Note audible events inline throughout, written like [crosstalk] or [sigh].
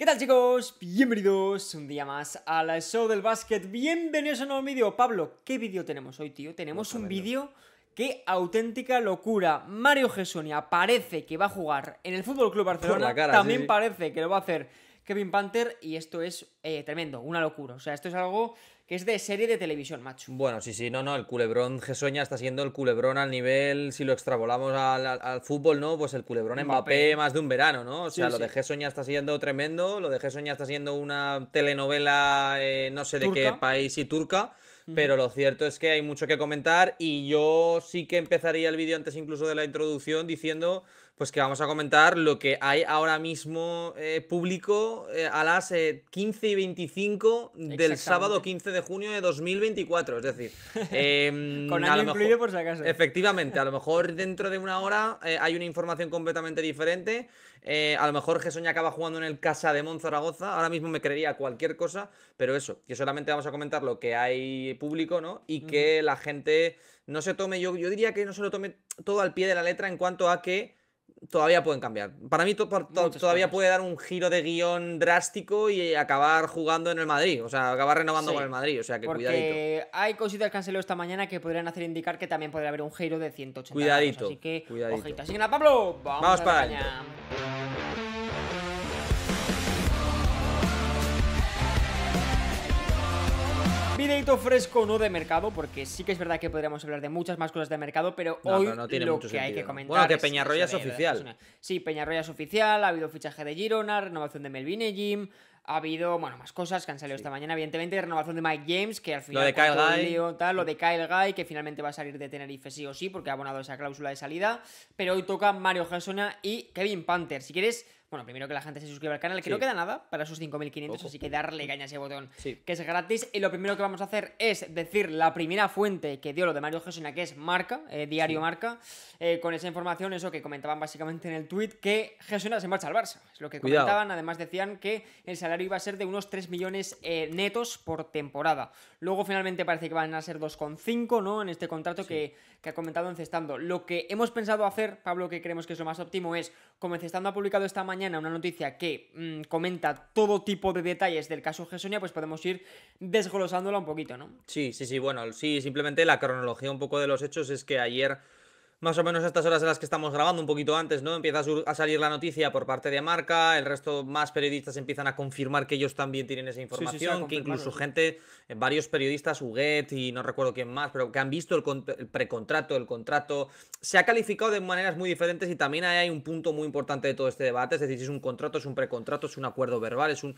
¿Qué tal chicos? Bienvenidos un día más a la show del básquet. Bienvenidos a un nuevo vídeo. Pablo, ¿qué vídeo tenemos hoy, tío? Tenemos un vídeo que auténtica locura. Mario Gessonia parece que va a jugar en el Fútbol Club Barcelona. También parece que lo va a hacer Kevin Panther y esto es eh, tremendo, una locura. O sea, esto es algo que es de serie de televisión, macho. Bueno, sí, sí, no, no, el culebrón Gesoña está siendo el culebrón al nivel, si lo extravolamos al, fútbol, ¿no? Pues el culebrón Mbappé. más de un verano, ¿no? O sea, lo de de Gesoña está siendo tremendo, lo de Gesoña está siendo una telenovela, eh, no sé de qué país y turca. Pero lo cierto es que hay mucho que comentar y yo sí que empezaría el vídeo antes incluso de la introducción diciendo pues que vamos a comentar lo que hay ahora mismo eh, público eh, a las 15 eh, y 25 del sábado 15 de junio de 2024. Es decir, [laughs] em, con Efectivamente, a lo [laughs] mejor dentro de una hora hay una información completamente diferente. a lo mejor Gesoña acaba jugando en el Casa de Monzaragoza. Ahora mismo me creería cualquier cosa, pero eso, que solamente vamos a comentar lo que hay público, ¿no? Y que la gente no se tome, yo, yo diría que no se lo tome todo al pie de la letra en cuanto a que todavía pueden cambiar. Para mí todavía puede dar un giro de guión drástico y acabar jugando en el Madrid, o sea, acabar renovando con el Madrid, o sea, que porque Hay cositas que han salido esta mañana que podrían hacer indicar que también podría haber un giro de 180 Cuidadito, así que cuidadito. Así que nada, Pablo, vamos, para Videito fresco, no de mercado, porque sí que es verdad que podríamos hablar de muchas más cosas de mercado, pero hoy no lo que hay que comentar. Bueno, que Peñarroya es, oficial. Sí, Peñarroya oficial, ha habido fichaje de Girona, renovación de Melvin Jim. Ha habido, bueno, más cosas que han salido esta mañana, evidentemente, renovación de Mike James, que al final... Lo de Kyle Guy. lo de Kyle Guy, que finalmente va a salir de Tenerife sí o sí, porque ha abonado esa cláusula de salida. Pero hoy toca Mario Gersona y Kevin Panther. Si quieres, bueno, primero que la gente se suscriba al canal, que no queda nada para sus 5.500, así que darle caña a ese botón, que es gratis. Y lo primero que vamos a hacer es decir la primera fuente que dio lo de Mario Gessona, que es Marca, eh, Diario Marca, eh, con esa información, eso que comentaban básicamente en el tweet, que Gesona se marcha al Barça. Es lo que comentaban, además decían que el salario iba a ser de unos 3 millones eh, netos por temporada. Luego finalmente parece que van a ser 2,5, ¿no? En este contrato que, que ha comentado Encestando. Lo que hemos pensado hacer, Pablo, que creemos que es lo más óptimo, es Comenzando ha publicado esta mañana una noticia que mm, comenta todo tipo de detalles del caso Gesonia, pues podemos ir desglosándola un poquito, ¿no? Sí, sí, sí, bueno, sí, simplemente la cronología un poco de los hechos es que ayer más o menos a estas horas en las que estamos grabando, un poquito antes, ¿no? Empieza a, salir la noticia por parte de Marca, el resto más periodistas empiezan a confirmar que ellos también tienen esa información, que incluso gente, eh, varios periodistas, Huguet y no recuerdo quién más, pero que han visto el, precontrato, el contrato, se ha calificado de maneras muy diferentes y también hay un punto muy importante de todo este debate, es decir, si es un contrato, es un precontrato, es un acuerdo verbal, es un...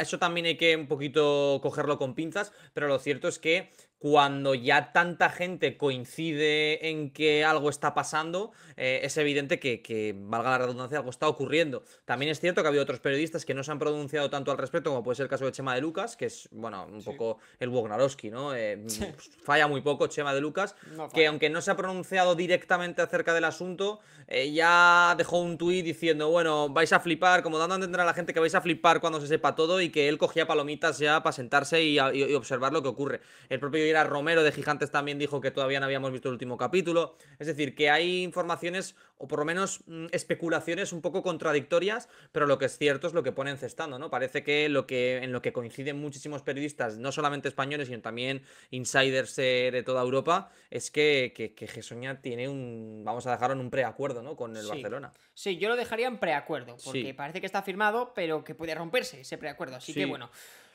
Eso también hay que un poquito cogerlo con pinzas, pero lo cierto es que cuando ya tanta gente coincide en que algo está pasando, eh, es evidente que, valga la redundancia, algo está ocurriendo. También es cierto que ha habido otros periodistas que no se han pronunciado tanto al respecto, como puede ser el caso de Chema de Lucas, que es, bueno, un poco el Wognarowski, ¿no? Eh, [laughs] pues, falla muy poco Chema de Lucas, que aunque no se ha pronunciado directamente acerca del asunto, eh, ya dejó un tuit diciendo, bueno, vais a flipar, como dando a entender a la gente que vais a flipar cuando se sepa todo y que él cogía palomitas ya para sentarse y, y observar lo que ocurre. El propio Romero de Gigantes también dijo que todavía no habíamos visto el último capítulo. Es decir, que hay informaciones o por lo menos mm, especulaciones un poco contradictorias, pero lo que es cierto es lo que ponen cestando ¿no? Parece que, lo que en lo que coinciden muchísimos periodistas, no solamente españoles, sino también insiders eh, de toda Europa, es que, que, que tiene un, vamos a dejarlo en un preacuerdo, ¿no? Con el Barcelona. Sí, yo lo dejaría en preacuerdo, porque parece que está firmado, pero que puede romperse ese preacuerdo. Así que bueno.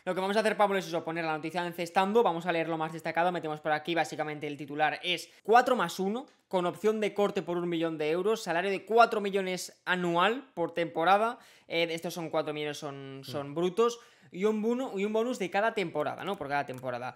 Lo que vamos a hacer, Pablo, es eso, poner la noticia de encestando, vamos a leer lo más destacado, metemos por aquí, básicamente el titular es 4 más 1, con opción de corte por un millón de euros, salario de 4 millones anual por temporada, eh, estos son 4 millones, son, son mm. brutos, y un, bono, y un bonus de cada temporada, ¿no? Por cada temporada.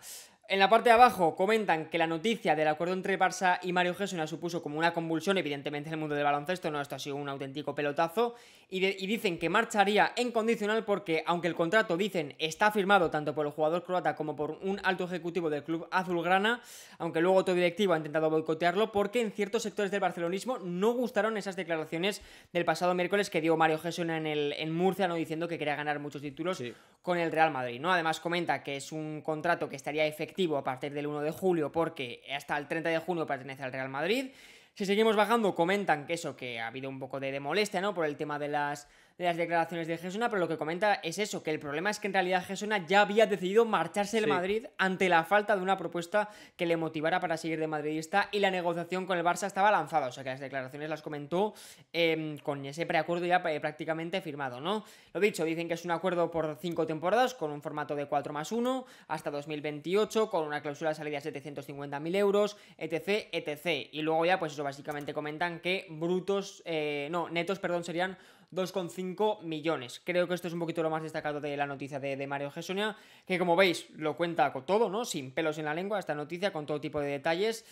En la parte de abajo comentan que la noticia del acuerdo entre Barça y Mario Gesson supuso como una convulsión, evidentemente, en el mundo del baloncesto, no, esto ha sido un auténtico pelotazo, y, dicen que marcharía en condicional porque, aunque el contrato, dicen, está firmado tanto por el jugador croata como por un alto ejecutivo del club azulgrana, aunque luego otro directivo ha intentado boicotearlo, porque en ciertos sectores del barcelonismo no gustaron esas declaraciones del pasado miércoles que dio Mario Gesson en, Murcia, ¿no? diciendo que quería ganar muchos títulos con el Real Madrid. ¿no? Además comenta que es un contrato que estaría efectivo a partir del 1 de julio porque hasta el 30 de junio pertenece al Real Madrid. Si seguimos bajando, comentan que eso, que ha habido un poco de, de molestia, ¿no? Por el tema de las las declaraciones de Gesuna, pero lo que comenta es eso, que el problema es que en realidad Gesuna ya había decidido marcharse de Madrid ante la falta de una propuesta que le motivara para seguir de madridista y la negociación con el Barça estaba lanzada, o sea que las declaraciones las comentó em, con ese preacuerdo ya eh, prácticamente firmado, ¿no? Lo dicho, dicen que es un acuerdo por cinco temporadas con un formato de 4 más 1 hasta 2028 con una cláusula de salida de 750.000 euros, etc, etc. Y luego ya, pues eso básicamente comentan que brutos, eh, no, netos, perdón, serían 2,5 millones. Creo que esto es un poquito lo más destacado de la noticia de, Mario Gessonia, que como veis lo cuenta con todo, ¿no? Sin pelos en la lengua, esta noticia, con todo tipo de detalles.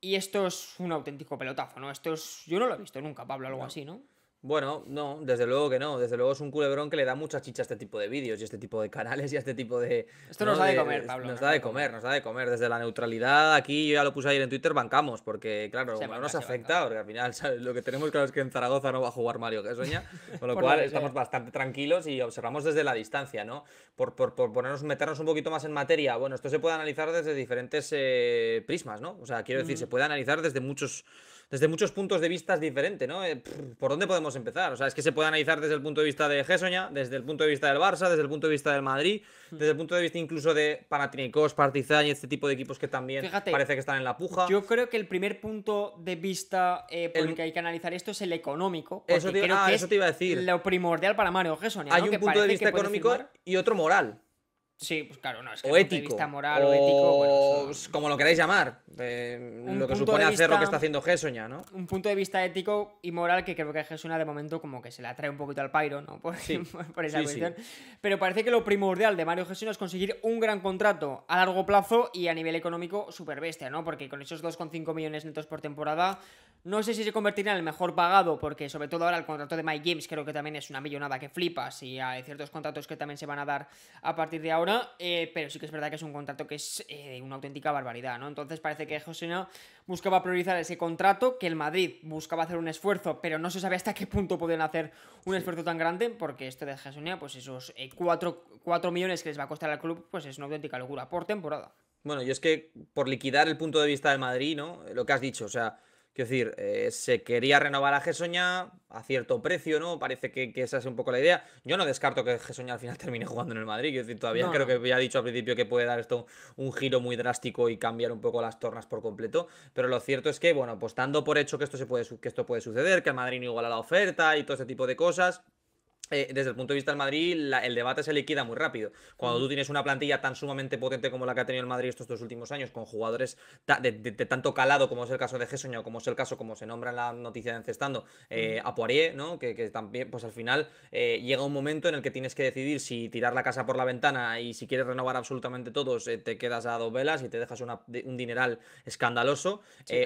Y esto es un auténtico pelotazo, ¿no? Esto es. Yo no lo he visto nunca, Pablo, algo así, ¿no? Bueno, no, desde luego que no. Desde luego es un culebrón que le da mucha chicha a este tipo de vídeos y a este tipo de canales y a este tipo de. Esto nos da de comer, Pablo. Nos, da de comer, nos da de comer. Desde la neutralidad, aquí yo ya lo puse ayer en Twitter, bancamos, porque claro, no nos afecta, porque al final lo que tenemos claro es que en Zaragoza no va a jugar Mario que sueña, [laughs] con lo cual estamos bastante tranquilos y observamos desde la distancia, ¿no? Por, por, ponernos, meternos un poquito más en materia. Bueno, esto se puede analizar desde diferentes eh, prismas, ¿no? O sea, quiero decir, se puede analizar desde muchos desde muchos puntos de vista diferente, ¿no? Eh, ¿Por dónde podemos empezar? O sea, es que se puede analizar desde el punto de vista de Gessoña, desde el punto de vista del Barça, desde el punto de vista del Madrid, hmm. desde el punto de vista incluso de Panathinaikos, Partizan y este tipo de equipos que también parece que están en la puja. Yo creo que el primer punto de vista eh, por el, que hay que analizar esto es el económico. Eso ah, te, iba a decir. Lo primordial para Mario Gessoña. Hay un punto de vista económico y otro moral. Sí, pues claro, no, es que o ético, de vista moral o, ético, como lo queráis llamar, lo que supone hacer lo que está haciendo Gessoña, ¿no? Un punto de vista ético y moral que creo que a de momento como que se le atrae un poquito al pairo, ¿no? Por, [laughs] esa cuestión. Pero parece que lo primordial de Mario Gessoña es conseguir un gran contrato a largo plazo y a nivel económico súper bestia, ¿no? Porque con esos 2,5 millones netos por temporada, no sé si se convertirá en el mejor pagado, porque sobre todo ahora el contrato de Mike James creo que también es una millonada que flipas y hay ciertos contratos que también se van a dar a partir de ahora eh, pero sí que es verdad que es un contrato que es eh, una auténtica barbaridad, ¿no? Entonces parece que no buscaba priorizar ese contrato, que el Madrid buscaba hacer un esfuerzo, pero no se sabe hasta qué punto pueden hacer un esfuerzo tan grande, porque esto de Josina, pues esos 4 eh, millones que les va a costar al club, pues es una auténtica locura por temporada. Bueno, y es que por liquidar el punto de vista del Madrid, ¿no? Lo que has dicho, o sea, es decir, eh, se quería renovar a Gesoña a cierto precio, ¿no? Parece que, esa es un poco la idea. Yo no descarto que Gesoña al final [laughs] termine jugando en el Madrid. Quiero decir, todavía creo que había dicho al principio que puede dar esto un giro muy drástico y cambiar un poco las tornas por completo. Pero lo cierto es que, bueno, apostando pues por hecho que esto, se puede, que esto puede suceder, que el Madrid no iguala la oferta y todo ese tipo de cosas. Eh, desde el punto de vista del Madrid, el debate se liquida muy rápido. Cuando mm. tú tienes una plantilla tan sumamente potente como la que ha tenido el Madrid estos dos últimos años, con jugadores de, tanto calado como es el caso de Gessoña, como es el caso, como se nombra en la noticia de Encestando, eh, mm. a Poirier, ¿no? Que, que, también, pues al final eh, llega un momento en el que tienes que decidir si tirar la casa por la ventana y si quieres renovar absolutamente todos, eh, te quedas a dos velas y te dejas un dineral escandaloso,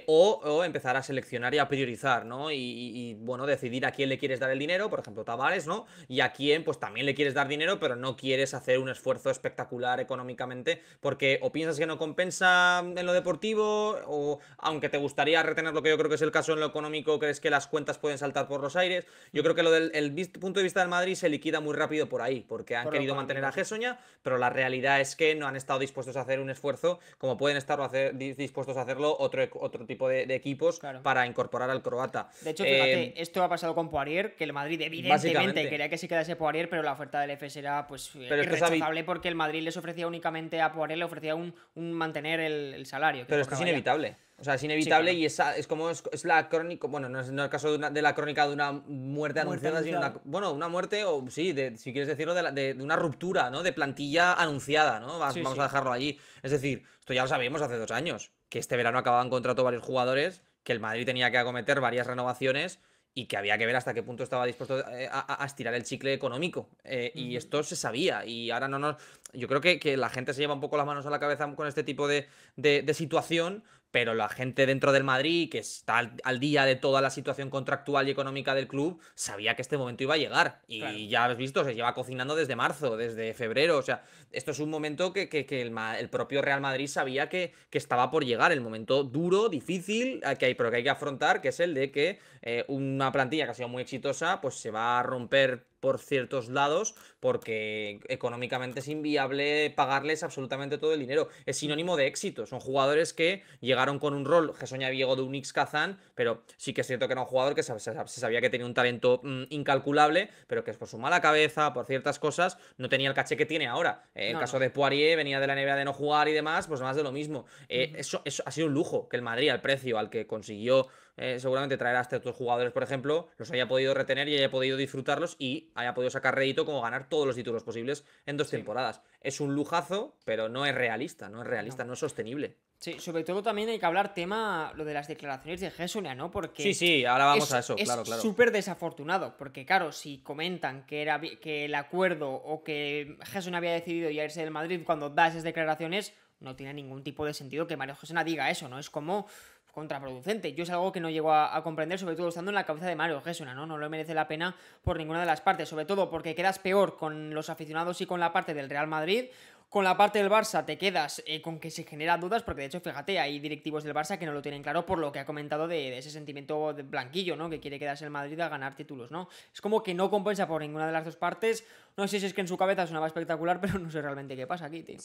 o, empezar a seleccionar y a priorizar, ¿no? Y, bueno, decidir a quién le quieres dar el dinero, por ejemplo, Tavares, ¿no? y a quien pues también le quieres dar dinero, pero no quieres hacer un esfuerzo espectacular económicamente porque o piensas que no compensa en lo deportivo o aunque te gustaría retener lo que yo creo que es el caso en lo económico, crees que las cuentas pueden saltar por los aires. Yo creo que lo del el punto de vista del Madrid se liquida muy rápido por ahí porque han querido mantener a Gessoña pero la realidad es que no han estado dispuestos a hacer un esfuerzo como pueden estar hacer, dispuestos a hacerlo otro, otro tipo de, equipos para incorporar al croata. De hecho, fíjate, em, esto ha pasado con Poirier, que el Madrid evidentemente que se quedase Poirier, pero la oferta del FS era pues pero irrechazable porque el Madrid les ofrecía únicamente a Poirier, le ofrecía un, mantener el, salario. pero es que es inevitable. O sea, es inevitable y es, es como es, la crónica, bueno, no es, el caso de, la crónica de una muerte, anunciada, sino una, bueno, una muerte o sí, si quieres decirlo, de, una ruptura, ¿no? De plantilla anunciada, ¿no? vamos a dejarlo allí. Es decir, esto ya lo sabíamos hace dos años, que este verano acababan contrato varios jugadores, que el Madrid tenía que acometer varias renovaciones y que había que ver hasta qué punto estaba dispuesto eh, a, estirar el chicle económico. Eh, y esto se sabía y ahora no nos... Yo creo que, que, la gente se lleva un poco las manos a la cabeza con este tipo de, de situación pero la gente dentro del Madrid, que está al, día de toda la situación contractual y económica del club, sabía que este momento iba a llegar. Y ya has visto, se lleva cocinando desde marzo, desde febrero. O sea, esto es un momento que, el, propio Real Madrid sabía que, que, estaba por llegar. El momento duro, difícil, que hay, pero que hay que afrontar, que es el de que eh, una plantilla que ha sido muy exitosa, pues se va a romper por ciertos lados, porque económicamente es inviable pagarles absolutamente todo el dinero. Es sinónimo de éxito. Son jugadores que llegaron con un rol, que soñaba Diego de Unix Kazán, pero sí que es cierto que era un jugador que se, sabía que tenía un talento mm, incalculable, pero que por su mala cabeza, por ciertas cosas, no tenía el caché que tiene ahora. En eh, el caso de Poirier venía de la NBA de no jugar y demás, pues más de lo mismo. Eh, eso, eso ha sido un lujo que el Madrid, al precio al que consiguió eh, seguramente traerá a este otros jugadores, por ejemplo, los haya podido retener y haya podido disfrutarlos y haya podido sacar rédito como ganar todos los títulos posibles en dos temporadas. Es un lujazo, pero no es realista, no es realista, no, es sostenible. Sí, sobre todo también hay que hablar tema lo de las declaraciones de Gessonia, ¿no? Porque Sí, sí, ahora vamos a eso, claro, claro, Es súper desafortunado, porque claro, si comentan que era que el acuerdo o que Gessonia había decidido ya irse del Madrid cuando da esas declaraciones, no tiene ningún tipo de sentido que Mario Gessonia diga eso, ¿no? Es como contraproducente. Yo es algo que no llego a, comprender, sobre todo estando en la cabeza de Mario Gesuna, ¿no? No lo merece la pena por ninguna de las partes, sobre todo porque quedas peor con los aficionados y con la parte del Real Madrid, con la parte del Barça te quedas eh, con que se generan dudas, porque de hecho, fíjate, hay directivos del Barça que no lo tienen claro por lo que ha comentado de, ese sentimiento de blanquillo, ¿no? Que quiere quedarse en Madrid a ganar títulos, ¿no? Es como que no compensa por ninguna de las dos partes. No sé si es que en su cabeza sonaba espectacular, [laughs] pero no sé realmente qué pasa aquí, tío.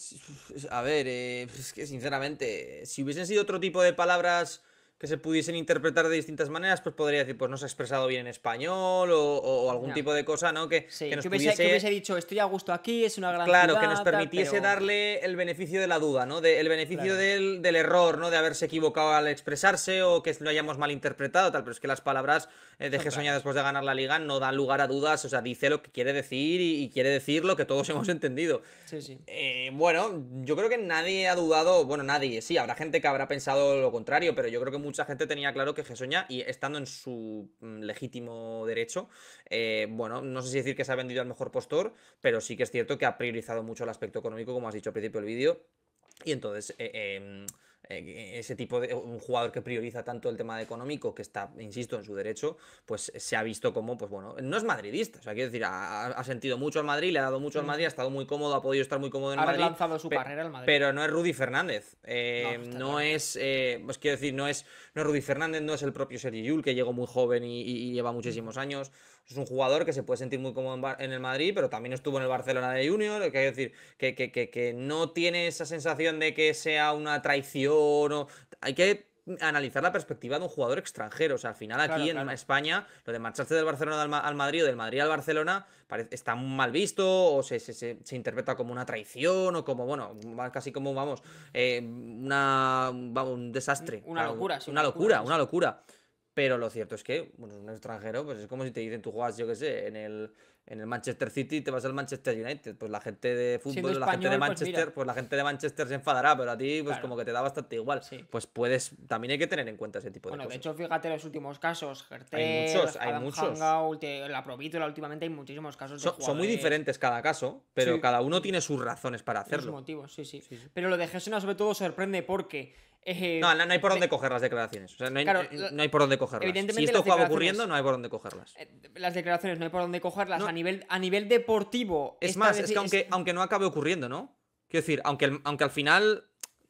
A ver, eh, es que sinceramente, si hubiesen sido otro tipo de palabras que se pudiesen interpretar de distintas maneras, pues podría decir, pues no se ha expresado bien en español o, algún tipo de cosa, ¿no? Que, que nos hubiese, pudiese... dicho, estoy a gusto aquí, es una gran Claro, que nos permitiese darle el beneficio de la duda, ¿no? el beneficio del, error, ¿no? De haberse equivocado al expresarse o que lo hayamos malinterpretado, tal. Pero es que las palabras eh, de Gesoña después de ganar la liga no dan lugar a dudas, o sea, dice lo que quiere decir y, quiere decir lo que todos [laughs] hemos entendido. Sí, sí. Eh, bueno, yo creo que nadie ha dudado, bueno, nadie, sí, habrá gente que habrá pensado lo contrario, pero yo creo que mucha gente tenía claro que Gesoña, y estando en su mm, legítimo derecho, eh, bueno, no sé si decir que se ha vendido al mejor postor, pero sí que es cierto que ha priorizado mucho el aspecto económico, como has dicho al principio del vídeo. Y entonces, eh, em, eh, ese tipo de un jugador que prioriza tanto el tema económico, que está, insisto, en su derecho, pues eh, se ha visto como, pues bueno, no es madridista. O sea, quiero decir, ha, sentido mucho al Madrid, le ha dado mucho al mm. Madrid, ha estado muy cómodo, ha podido estar muy cómodo en Madrid. Ha lanzado su carrera al Madrid. Pero no es Rudy Fernández. Eh, no, es, pues quiero decir, no es, no es Rudy Fernández, no es el propio Sergi Yul, que llegó muy joven y lleva muchísimos mm. años es un jugador que se puede sentir muy cómodo en, el Madrid, pero también estuvo en el Barcelona de Junior, que decir, que, que, no tiene esa sensación de que sea una traición o... Hay que analizar la perspectiva de un jugador extranjero. al final aquí en España, lo de marcharse del Barcelona al, Madrid o del Madrid al Barcelona está mal visto o se, interpreta como una traición o como, bueno, casi como, vamos, eh, una, un desastre. Una locura, sí, una, locura, una locura. Pero lo cierto es que bueno, un extranjero, pues es como si te dicen, tú juegas, yo qué sé, en el, en el Manchester City y te vas al Manchester United. Pues la gente de fútbol, la gente de pues Manchester, pues, la gente de Manchester se enfadará, pero a ti, pues como que te da bastante igual. Sí. Pues puedes, también hay que tener en cuenta ese tipo de cosas. Bueno, de hecho, fíjate los últimos casos, Gertel, hay muchos, hay muchos. la Provítola, últimamente hay muchísimos casos. son muy diferentes cada caso, pero cada uno tiene sus razones para hacerlo. Sus motivos, sí, sí, Pero lo de Gesena, sobre todo, sorprende porque no, hay por dónde coger eh, las declaraciones. no hay, por dónde cogerlas. si esto juega ocurriendo, no hay por dónde cogerlas. Las declaraciones no hay por dónde cogerlas. A, nivel, a nivel deportivo. Es más, es que aunque, aunque no acabe ocurriendo, ¿no? Quiero decir, aunque, aunque al final.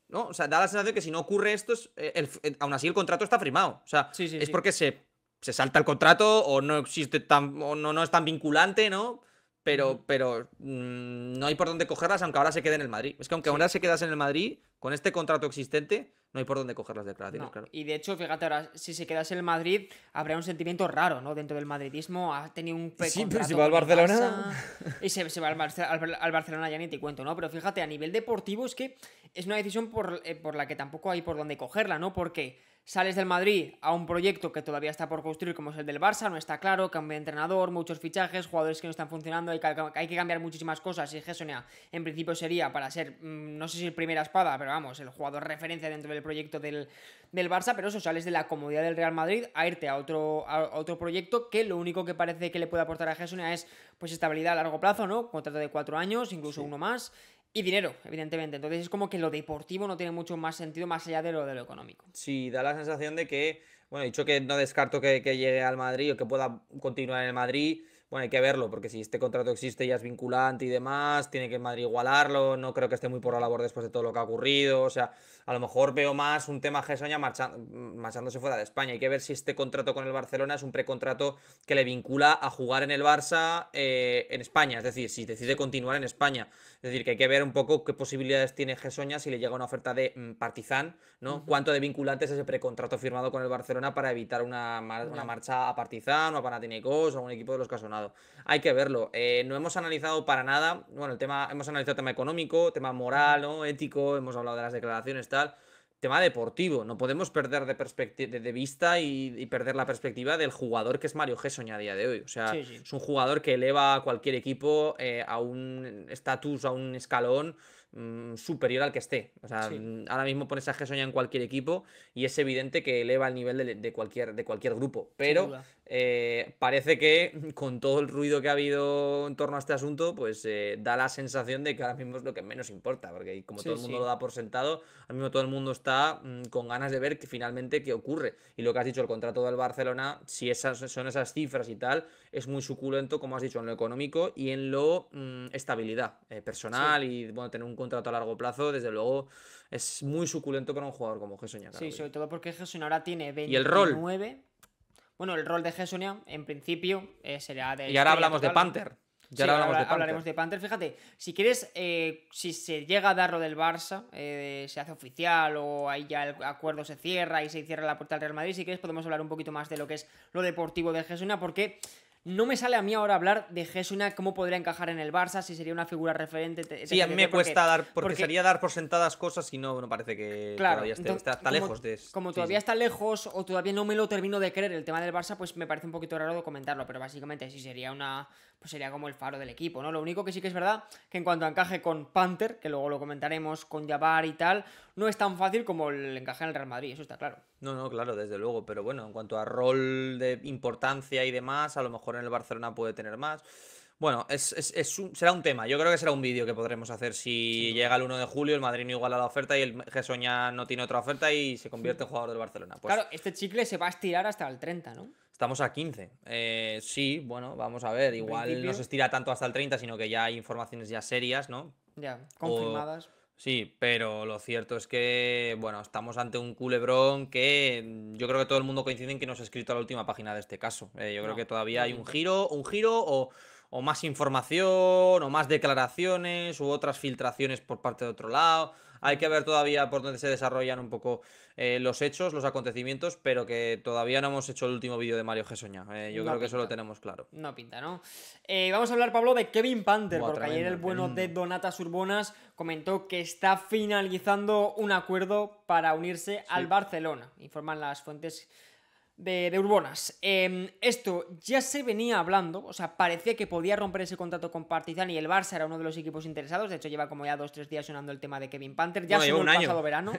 ¿no? O sea, da la sensación de que si no ocurre esto, es, eh, eh, aún así el contrato está firmado. O sea, es porque se, salta el contrato o no existe tan. no, no es tan vinculante, ¿no? pero, pero mm, no hay por dónde cogerlas, aunque ahora se quede en el Madrid. Es que aunque ahora se quedas en el Madrid, con este contrato existente, no hay por dónde coger las declaraciones, claro. Y de hecho, fíjate, ahora, si se quedase el Madrid, habría un sentimiento raro, ¿no? Dentro del madridismo, ha tenido un Sí, pero si va al Barcelona. y se, va al, al, Barcelona, ya ni te cuento, ¿no? Pero fíjate, a nivel deportivo es que es una decisión por, eh, por la que tampoco hay por dónde cogerla, ¿no? Porque Sales del Madrid a un proyecto que todavía está por construir, como es el del Barça, no está claro, cambio de entrenador, muchos fichajes, jugadores que no están funcionando, hay que, hay que cambiar muchísimas cosas. Y Gessonia, en principio, sería para ser, mm, no sé si el primera espada, pero vamos, el jugador referencia dentro del proyecto del, del Barça, pero eso sales de la comodidad del Real Madrid a irte a otro, otro proyecto que lo único que parece que le puede aportar a Gessonia es pues estabilidad a largo plazo, ¿no? Contrato de cuatro años, incluso uno más. Y dinero, evidentemente. Entonces es como que lo deportivo no tiene mucho más sentido más allá de lo de lo económico. Sí, da la sensación de que, bueno, dicho que no descarto que, que llegue al Madrid o que pueda continuar en el Madrid, bueno, hay que verlo, porque si este contrato existe ya es vinculante y demás, tiene que igualarlo, no creo que esté muy por la labor después de todo lo que ha ocurrido, o sea, a lo mejor veo más un tema Gesoña marchándose fuera de España, hay que ver si este contrato con el Barcelona es un precontrato que le vincula a jugar en el Barça eh, en España, es decir, si decide continuar en España, es decir, que hay que ver un poco qué posibilidades tiene Gessoña si le llega una oferta de Partizán, mm, Partizan, ¿no? ¿Cuánto de vinculante es ese precontrato firmado con el Barcelona para evitar una, marcha a Partizan o a Panathinaikos o a un equipo de los casos. Hay que verlo. Eh, no hemos analizado para nada, bueno, el tema, hemos analizado tema económico, tema moral, ¿no? ético, hemos hablado de las declaraciones, tal. Tema deportivo, no podemos perder de, vista y, perder la perspectiva del jugador que es Mario Gessoña a día de hoy. O sea, es un jugador que eleva a cualquier equipo eh, a un estatus, a un escalón mm, superior al que esté. O sea, mm, ahora mismo pones a Gessoña en cualquier equipo y es evidente que eleva el nivel de, de cualquier, de cualquier grupo. Pero eh, parece que [laughs] con todo el ruido que ha habido en torno a este asunto, pues eh, da la sensación de que ahora mismo es lo que menos importa, porque como todo el mundo lo da por sentado, ahora mismo todo el mundo está mm, con ganas de ver que finalmente qué ocurre. Y lo que has dicho, el contrato del Barcelona, si esas son esas cifras y tal, es muy suculento, como has dicho, en lo económico y en lo mm, estabilidad eh, personal y bueno, tener un contrato a largo plazo, desde luego es muy suculento para un jugador como Gessoña. Sí, sobre todo porque Gessoña ahora tiene 29. ¿Y el rol? Bueno, el rol de Gesunia, en principio, eh, será de. Y ahora hablamos de Panther. hablaremos de Panther. Fíjate, si quieres, eh, si se llega a dar lo del Barça, eh, se hace oficial o ahí ya el acuerdo se cierra y se cierra la puerta al Real Madrid, si quieres podemos hablar un poquito más de lo que es lo deportivo de Gesunia porque no me sale a mí ahora hablar de Gesuna, cómo podría encajar en el Barça, si sería una figura referente. sí, a mí me cuesta dar, porque, sería dar por sentadas cosas y no, no parece que claro, todavía está, lejos de Como todavía está lejos o todavía no me lo termino de creer el tema del Barça, pues me parece un poquito raro comentarlo, pero básicamente sí sería una, pues sería como el faro del equipo, ¿no? Lo único que sí que es verdad que en cuanto a encaje con Panther, que luego lo comentaremos con yavar y tal, no es tan fácil como el encaje en el Real Madrid, eso está claro. No, no, claro, desde luego, pero bueno, en cuanto a rol de importancia y demás, a lo mejor en el Barcelona puede tener más. Bueno, es, será un tema. Yo creo que será un vídeo que podremos hacer si llega el 1 de julio, el Madrid no iguala la oferta y el gesoña no tiene otra oferta y se convierte en jugador del Barcelona. Pues claro, este chicle se va a estirar hasta el 30, ¿no? Estamos a 15. Eh, sí, bueno, vamos a ver. Igual no se estira tanto hasta el 30, sino que ya hay informaciones ya serias, ¿no? Ya, confirmadas. Sí, pero lo cierto es que, bueno, estamos ante un culebrón que mm, yo creo que todo el mundo coincide en que no se ha escrito la última página de este caso. Eh, yo creo que todavía hay un giro, un giro o, o más información, o más declaraciones, u otras filtraciones por parte de otro lado. Hay que ver todavía por dónde se desarrollan un poco eh, los hechos, los acontecimientos, pero que todavía no hemos hecho el último vídeo de Mario Gesoña. Eh, yo creo que eso lo tenemos claro. No pinta, ¿no? Eh, vamos a hablar, Pablo, de Kevin Panther, porque ayer el bueno de Donatas Urbonas comentó que está finalizando un acuerdo para unirse al Barcelona, informan las fuentes de, Urbonas. Em, esto ya se venía hablando, o sea, parecía que podía romper ese contrato con Partizan y el Barça era uno de los equipos interesados. De hecho, lleva como ya dos tres días sonando el tema de Kevin Panther. Ya se sonó el año. pasado verano. [laughs]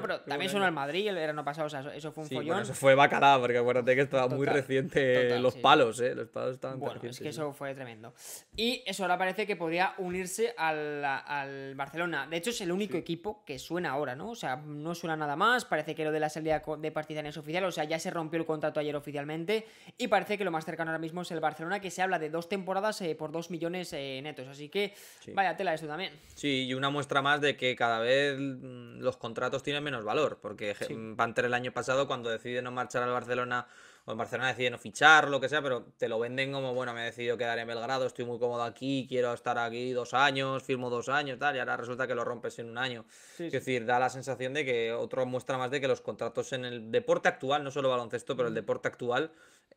pero también sonó el Madrid el verano pasado. O sea, eso fue un follón. eso fue porque acuérdate que estaba muy reciente los palos, ¿eh? Los palos estaban Bueno, es que eso fue tremendo. Y eso ahora parece que podía unirse al, Barcelona. De hecho, es el único equipo que suena ahora, ¿no? O sea, no suena nada más. Parece que lo de la salida de Partizan es oficial o sea, ya se rompió el contrato ayer oficialmente y parece que lo más cercano ahora mismo es el Barcelona, que se habla de dos temporadas eh, por dos millones eh, netos, así que vaya tela esto también. Sí, y una muestra más de que cada vez mm, los contratos tienen menos valor, porque sí. Mm, el año pasado cuando decide no marchar al Barcelona o en Barcelona decide no fichar, lo que sea, pero te lo venden como, bueno, me he decidido quedar en Belgrado, estoy muy cómodo aquí, quiero estar aquí dos años, firmo dos años, tal, y ahora resulta que lo rompes en un año. es decir, da la sensación de que otro muestra más de que los contratos en el deporte actual, no solo baloncesto, pero el mm. deporte actual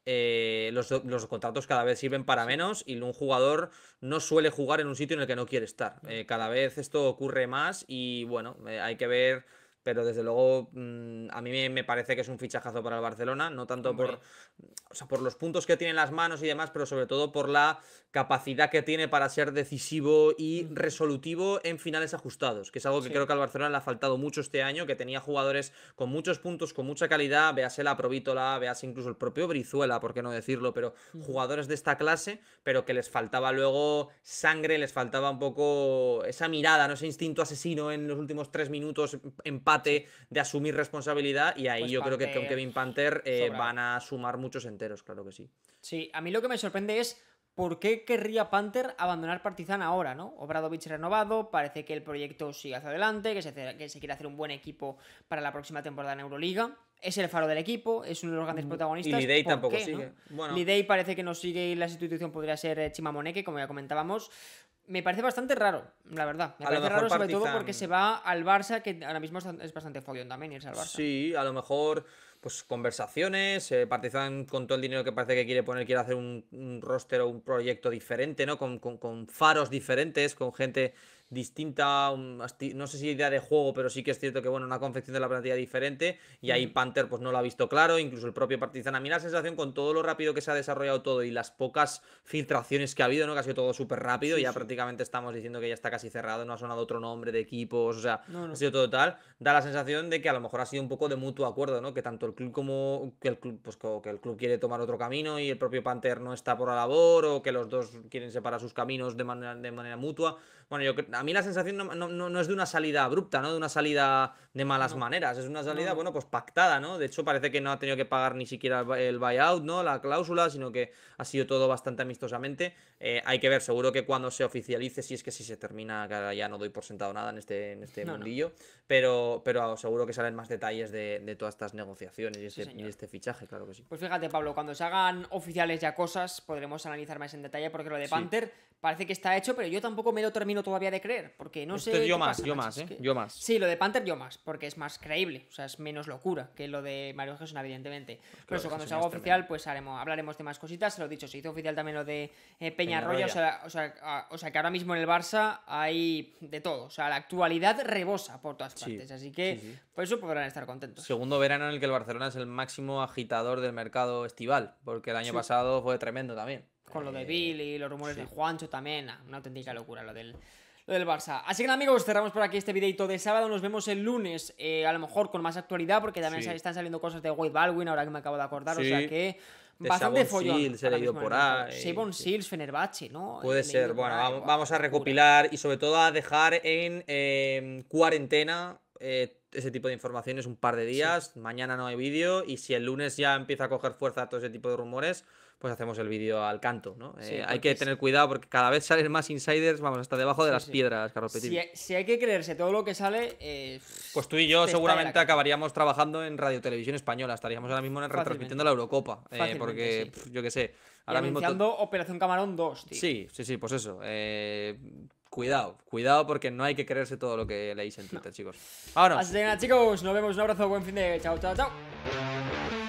eh, los, contratos cada vez sirven para menos y un jugador no suele jugar en un sitio en el que no quiere estar. Eh, cada vez esto ocurre más y bueno, eh, hay que ver pero desde luego mm, a mí me parece que es un fichajazo para el Barcelona, no tanto por, o sea, por los puntos que tiene en las manos y demás, pero sobre todo por la capacidad que tiene para ser decisivo y resolutivo en finales ajustados, que es algo que creo que al Barcelona le ha faltado mucho este año, que tenía jugadores con muchos puntos, con mucha calidad, véase la Provítola, véase incluso el propio Brizuela, por qué no decirlo, pero jugadores de esta clase, pero que les faltaba luego sangre, les faltaba un poco esa mirada, ese instinto asesino en los últimos tres minutos en em, de asumir responsabilidad y ahí pues yo creo que con Kevin Panther eh, van a sumar muchos enteros, claro que sí. Sí, a mí lo que me sorprende es ¿Por qué querría Panther abandonar Partizan ahora, no? Obradovich renovado, parece que el proyecto sigue hacia adelante, que se, quiere hacer un buen equipo para la próxima temporada en Euroliga. Es el faro del equipo, es uno de los grandes mm, protagonistas. Y Lidey tampoco sigue. parece que no sigue y la institución podría ser eh, Chimamoneke, como ya comentábamos. Me parece bastante raro, la verdad. Me parece raro sobre todo porque se va al Barça, que ahora mismo es bastante follón también irse al Barça. Sí, a lo mejor pues conversaciones, participan eh, Partizan con todo el dinero que parece que quiere poner, quiere hacer un, roster o un proyecto diferente, ¿no? Con, con faros diferentes, con gente distinta, no sé si idea de juego, pero sí que es cierto que, bueno, una confección de la plantilla diferente y ahí mm. Panther pues no lo ha visto claro, incluso el propio Partizan. A mí la sensación con todo lo rápido que se ha desarrollado todo y las pocas filtraciones que ha habido, ¿no? Que ha sido todo súper rápido, ya prácticamente estamos diciendo que ya está casi cerrado, no ha sonado otro nombre de equipos, o sea, no, ha sido todo tal, da la sensación de que a lo mejor ha sido un poco de mutuo acuerdo, ¿no? Que tanto el club como que el club, pues que el club quiere tomar otro camino y el propio Panther no está por la labor o que los dos quieren separar sus caminos de manera, de manera mutua. Bueno, yo a mí la sensación no, es de una salida abrupta, ¿no? De una salida de malas maneras. Es una salida, bueno, pues pactada, ¿no? De hecho, parece que no ha tenido que pagar ni siquiera el buyout, ¿no? La cláusula, sino que ha sido todo bastante amistosamente. Eh, hay que ver, seguro que cuando se oficialice, si es que si se termina, ya no doy por sentado nada en este, en este mundillo. Pero, pero seguro que salen más detalles de, todas estas negociaciones y, este, este, fichaje, claro que sí. Pues fíjate, Pablo, cuando se hagan oficiales ya cosas, podremos analizar más en detalle, porque lo de Panther parece que está hecho, pero yo tampoco me lo termino todavía de creer, porque no sé. Yo más, yo más, ¿eh? Yo más. Sí, lo de Panther yo más, porque es más creíble, o sea, es menos locura que lo de Mario Gerson, evidentemente. Por eso cuando se haga oficial, pues haremos, hablaremos de más cositas. Se lo he dicho, se hizo oficial también lo de Peña eh, Peñarroya, O, sea, que ahora mismo en el Barça hay de todo, o sea, la actualidad rebosa por todas partes, así que por eso podrán estar contentos. Segundo verano en el que el Barcelona es el máximo agitador del mercado estival, porque el año pasado fue tremendo también. Con lo de eh, Billy, los rumores de Juancho también, una auténtica locura lo del del Barça. Así que amigos, cerramos por aquí este videito de sábado. Nos vemos el lunes, eh, a lo mejor con más actualidad, porque también están saliendo cosas de Wade Baldwin, ahora que me acabo de acordar. O sea que bastante de follón. se Sabon Fenerbahce, ¿no? Puede ser. Bueno, vamos a recopilar y sobre todo a dejar en em, cuarentena eh, ese tipo de informaciones un par de días. Mañana no hay vídeo y si el lunes ya empieza a coger fuerza todo ese tipo de rumores pues hacemos el vídeo al canto, ¿no? Eh, hay que tener cuidado porque cada vez salen más insiders, vamos, hasta debajo de las piedras, Carlos Petit. Si, hay que creerse todo lo que sale... Eh, pues tú y yo seguramente acabaríamos trabajando en Radio Televisión Española, estaríamos ahora mismo retransmitiendo la Eurocopa, eh, porque yo qué sé... Ahora mismo Operación Camarón 2, tío. Sí, sí, sí, pues eso. cuidado, cuidado porque no hay que creerse todo lo que leéis en Twitter, chicos. ahora Así chicos, nos vemos. Un abrazo, buen fin de. Chao, chao, chao.